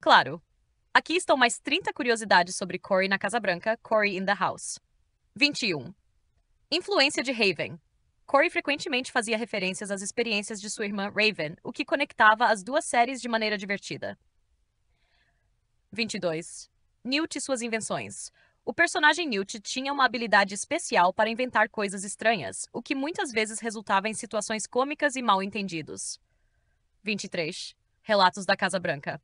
Claro. Aqui estão mais 30 curiosidades sobre Corey na Casa Branca, Corey in the House. 21. Influência de Raven. Corey frequentemente fazia referências às experiências de sua irmã Raven, o que conectava as duas séries de maneira divertida. 22. Newt e suas invenções. O personagem Newt tinha uma habilidade especial para inventar coisas estranhas, o que muitas vezes resultava em situações cômicas e mal entendidos. 23. Relatos da Casa Branca.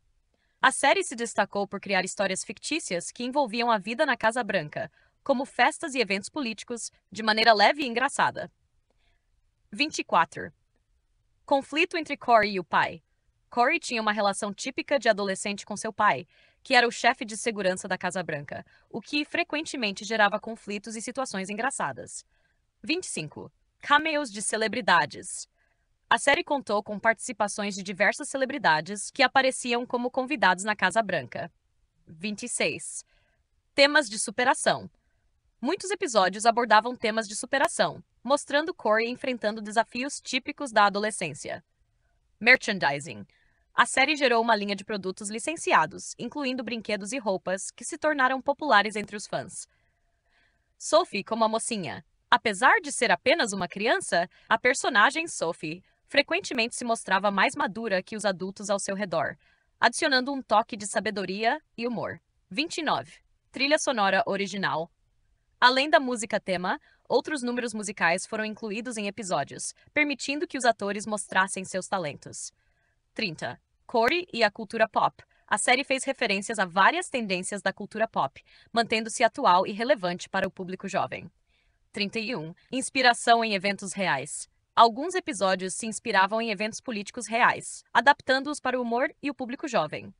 A série se destacou por criar histórias fictícias que envolviam a vida na Casa Branca, como festas e eventos políticos, de maneira leve e engraçada. 24. Conflito entre Corey e o pai. Corey tinha uma relação típica de adolescente com seu pai, que era o chefe de segurança da Casa Branca, o que frequentemente gerava conflitos e situações engraçadas. 25. Cameos de celebridades. A série contou com participações de diversas celebridades que apareciam como convidados na Casa Branca. 26. Temas de superação. Muitos episódios abordavam temas de superação, mostrando Corey enfrentando desafios típicos da adolescência. Merchandising. A série gerou uma linha de produtos licenciados, incluindo brinquedos e roupas, que se tornaram populares entre os fãs. Sophie como a mocinha. Apesar de ser apenas uma criança, a personagem Sophie frequentemente se mostrava mais madura que os adultos ao seu redor, adicionando um toque de sabedoria e humor. 29. Trilha sonora original. Além da música tema, outros números musicais foram incluídos em episódios, permitindo que os atores mostrassem seus talentos. 30. Corey e a cultura pop. A série fez referências a várias tendências da cultura pop, mantendo-se atual e relevante para o público jovem. 31. Inspiração em eventos reais. Alguns episódios se inspiravam em eventos políticos reais, adaptando-os para o humor e o público jovem.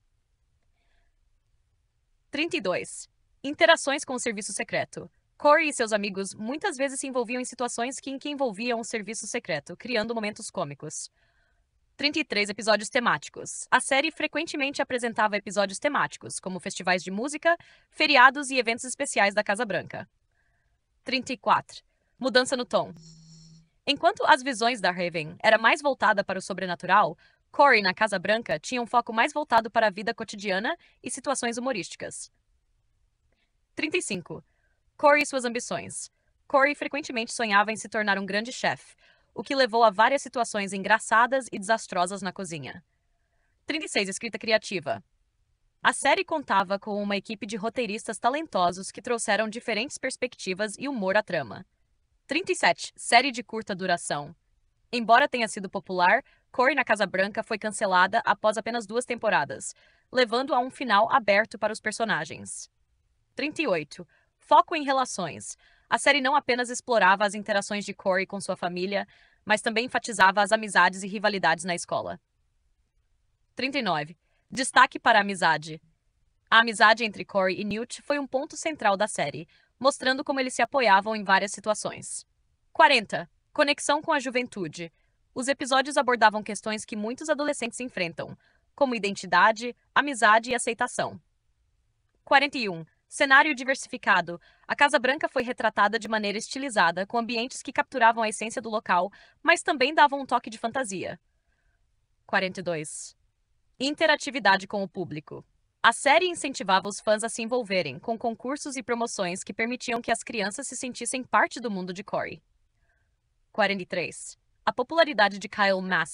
32. Interações com o serviço secreto. Corey e seus amigos muitas vezes se envolviam em situações que, em que envolviam o serviço secreto, criando momentos cômicos. 33 episódios temáticos. A série frequentemente apresentava episódios temáticos, como festivais de música, feriados e eventos especiais da Casa Branca. 34. Mudança no tom. Enquanto as visões da Raven era mais voltada para o sobrenatural, Corey na Casa Branca tinha um foco mais voltado para a vida cotidiana e situações humorísticas. 35. Corey e suas ambições. Corey frequentemente sonhava em se tornar um grande chefe, o que levou a várias situações engraçadas e desastrosas na cozinha. 36. Escrita criativa. A série contava com uma equipe de roteiristas talentosos que trouxeram diferentes perspectivas e humor à trama. 37. Série de curta duração. Embora tenha sido popular, Corey na Casa Branca foi cancelada após apenas duas temporadas, levando a um final aberto para os personagens. 38. Foco em relações. A série não apenas explorava as interações de Corey com sua família, mas também enfatizava as amizades e rivalidades na escola. 39. Destaque para a amizade. A amizade entre Corey e Newt foi um ponto central da série, mostrando como eles se apoiavam em várias situações. 40. Conexão com a juventude. Os episódios abordavam questões que muitos adolescentes enfrentam, como identidade, amizade e aceitação. 41. Cenário diversificado. A Casa Branca foi retratada de maneira estilizada, com ambientes que capturavam a essência do local, mas também davam um toque de fantasia. 42. Interatividade com o público. A série incentivava os fãs a se envolverem com concursos e promoções que permitiam que as crianças se sentissem parte do mundo de Cory. 43. A popularidade de Kyle Massey